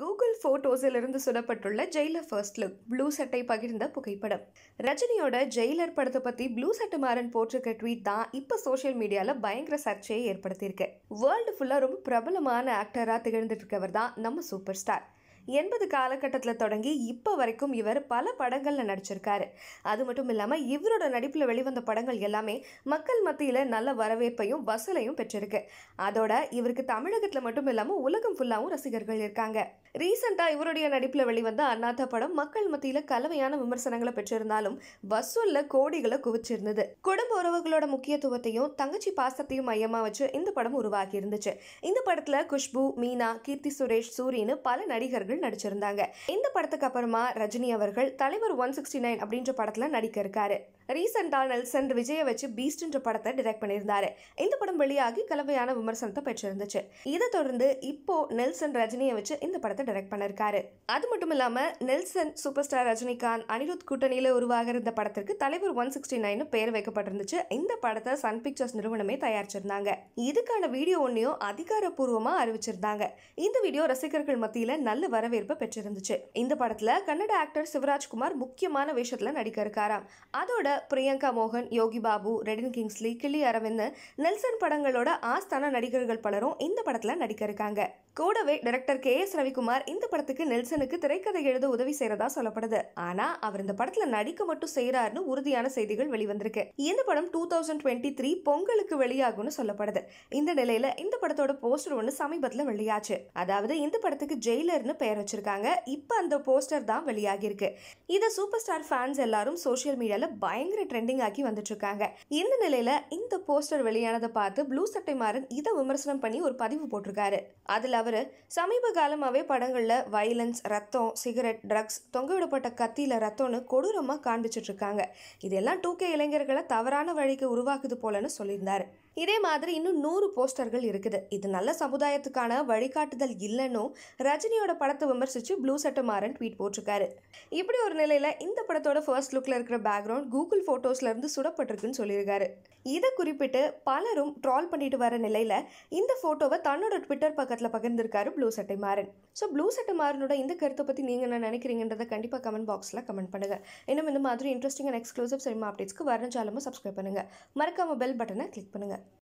Google இருந்து சுடப்பட்டுள்ள Jailer first look blue சட்டை பகிர்ந்த புகைப்படம் ரஜினியோட ஜெயிலர் படத்தை பற்றி ப்ளூ சட்டை மாறன் போட்டிருக்க ட்வீட் தான் இப்போ சோஷியல் மீடியாவில் பயங்கர சர்ச்சையை ஏற்படுத்தியிருக்கு வேர்ல்டு ஃபுல்லாக ரொம்ப பிரபலமான ஆக்டராக திகழ்ந்துட்டு இருக்கவர் தான் நம்ம சூப்பர் ஸ்டார் எண்பது காலகட்டத்தில் தொடங்கி இப்போ வரைக்கும் இவர் பல படங்களில் நடிச்சிருக்காரு அது மட்டும் இல்லாமல் இவரோட நடிப்பில் வெளிவந்த படங்கள் எல்லாமே மக்கள் மத்தியில் நல்ல வரவேற்பையும் வசூலையும் பெற்றிருக்கு அதோட இவருக்கு தமிழகத்தில் மட்டும் இல்லாமல் உலகம் ஃபுல்லாகவும் ரசிகர்கள் இருக்காங்க ரீசெண்டாக இவருடைய நடிப்பில் வெளிவந்த அண்ணாத்த படம் மக்கள் மத்தியில் கலவையான விமர்சனங்களை பெற்றிருந்தாலும் வசூலில் கோடிகளை குவிச்சிருந்தது குடும்ப உறவுகளோட முக்கியத்துவத்தையும் தங்கச்சி பாசத்தையும் மையமாக வச்சு இந்த படம் உருவாகி இருந்துச்சு இந்த படத்தில் குஷ்பு மீனா கீர்த்தி சுரேஷ் சூரின்னு பல நடிகர்கள் அவர்கள் நடிச்சிருந்தாங்க இந்த படத்துக்கு அப்புறமா ரஜினி அவர்கள் தலைவர் ஒன் சிக்ஸ்டி நைன் அப்படின்ற படத்துல நடிக்க இருக்காரு ரீசெண்டா நெல்சன் விஜயை வச்சு பீஸ்ட்ன்ற படத்தை டிரெக்ட் பண்ணியிருந்தாரு இந்த படம் வெளியாகி கலவையான விமர்சனத்தை பெற்றிருந்துச்சு இதை தொடர்ந்து இப்போ நெல்சன் ரஜினியை வச்சு இந்த படத்தை டிரெக்ட் பண்ணிருக்காரு அது மட்டும் இல்லாம நெல்சன் சூப்பர் ஸ்டார் ரஜினிகாந்த் அனிருத் கூட்டணியில உருவாக இருந்த படத்திற்கு தலைவர் ஒன் சிக்ஸ்டி நைன் பெயர் வைக்கப்பட்டிருந்துச்சு இந்த படத்தை சன் பிக்சர்ஸ் நிறுவனமே தயாரிச்சிருந்தாங்க இதுக்கான வீடியோ ஒன்னையும் அதிகாரப்பூர்வமா அறிவிச்சிருந்தாங்க இந்த வீடியோ ரசிகர்கள் மத்தியில நல்ல வர வரவேற்பு பெற்றிருந்துச்சு இந்த படத்துல கன்னட ஆக்டர் சிவராஜ்குமார் முக்கியமான விஷயத்துல நடிக்க இருக்காராம் அதோட பிரியங்கா மோகன் யோகி பாபு ரெடின் கிங்ஸ்லி கிளி அரவிந்த் நெல்சன் படங்களோட ஆஸ்தான நடிகர்கள் பலரும் இந்த படத்துல நடிக்க இருக்காங்க கூடவே டைரக்டர் கே எஸ் ரவிக்குமார் இந்த படத்துக்கு நெல்சனுக்கு திரைக்கதை எழுத உதவி செய்யறதா சொல்லப்படுது ஆனா அவர் இந்த படத்துல நடிக்க மட்டும் செய்யறாருன்னு உறுதியான செய்திகள் வெளிவந்திருக்கு இந்த படம் டூ தௌசண்ட் டுவெண்ட்டி த்ரீ பொங்கலுக்கு வெளியாகும்னு சொல்லப்படுது இந்த நிலையில இந்த படத்தோட போஸ்டர் ஒன்று சமீபத்துல வெளியாச்சு அதாவது இந்த படத்துக்கு ஜெயிலர்னு பெயர் பெயர் வச்சுருக்காங்க இப்போ அந்த போஸ்டர் தான் வெளியாகியிருக்கு இதை சூப்பர் ஸ்டார் ஃபேன்ஸ் எல்லாரும் சோஷியல் மீடியாவில் பயங்கர ட்ரெண்டிங் ஆக்கி வந்துட்டுருக்காங்க இந்த நிலையில் இந்த போஸ்டர் வெளியானதை பார்த்து ப்ளூ சட்டை மாறன் இதை விமர்சனம் பண்ணி ஒரு பதிவு போட்டிருக்காரு அதில் அவர் சமீப காலமாகவே படங்களில் வயலன்ஸ் ரத்தம் சிகரெட் ட்ரக்ஸ் தொங்கவிடப்பட்ட கத்தியில் ரத்தம்னு கொடூரமாக காண்பிச்சிட்ருக்காங்க இதெல்லாம் டூ கே இளைஞர்களை தவறான வழிக்கு உருவாக்குது போலன்னு சொல்லியிருந்தார் இதே மாதிரி இன்னும் நூறு போஸ்டர்கள் இருக்குது இது நல்ல சமுதாயத்துக்கான வழிகாட்டுதல் இல்லைன்னு ரஜினியோட படத்தை விமர்சித்து ப்ளூ மாறன் ட்வீட் போட்டிருக்காரு இப்படி ஒரு நிலையில் இந்த படத்தோட ஃபர்ஸ்ட் லுக்கில் இருக்கிற பேக்ரவுண்ட் கூகுள் ஃபோட்டோஸ்லேருந்து சுடப்பட்டிருக்குன்னு சொல்லியிருக்காரு இதை குறிப்பிட்டு பலரும் ட்ரால் பண்ணிட்டு வர நிலையில் இந்த ஃபோட்டோவை தன்னோட ட்விட்டர் பக்கத்தில் பகிர்ந்திருக்காரு ப்ளூ சட்டை மாறன் ஸோ ப்ளூ சட்டை மாறனோட இந்த கருத்தை பற்றி நீங்கள் என்ன நினைக்கிறீங்கன்றதை கண்டிப்பாக கமெண்ட் பாக்ஸில் கமெண்ட் பண்ணுங்கள் இன்னும் இந்த மாதிரி இன்ட்ரெஸ்டிங் அண்ட் எக்ஸ்க்ளூசிவ் சினிமா அப்டேட்ஸ்க்கு வரஞ்சாலும் சப்ஸ்கிரைப் பண்ணுங்கள் மறக்காமல் பெல் பட்டனை கிளிக் பண்ணுங்கள்